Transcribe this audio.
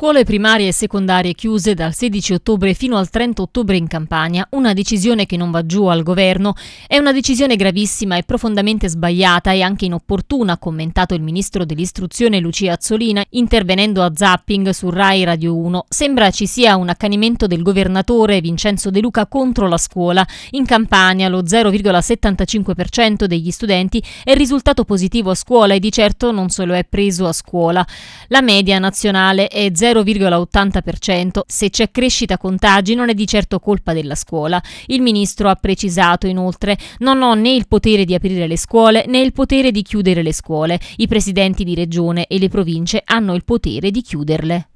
Scuole primarie e secondarie chiuse dal 16 ottobre fino al 30 ottobre in Campania, una decisione che non va giù al governo, è una decisione gravissima e profondamente sbagliata e anche inopportuna, ha commentato il ministro dell'istruzione Lucia Azzolina intervenendo a zapping su Rai Radio 1. Sembra ci sia un accanimento del governatore Vincenzo De Luca contro la scuola. In Campania lo 0,75% degli studenti è risultato positivo a scuola e di certo non se lo è preso a scuola. La media nazionale è 0,75%. 0,80%, se c'è crescita contagi non è di certo colpa della scuola. Il ministro ha precisato inoltre: "Non ho né il potere di aprire le scuole né il potere di chiudere le scuole. I presidenti di regione e le province hanno il potere di chiuderle".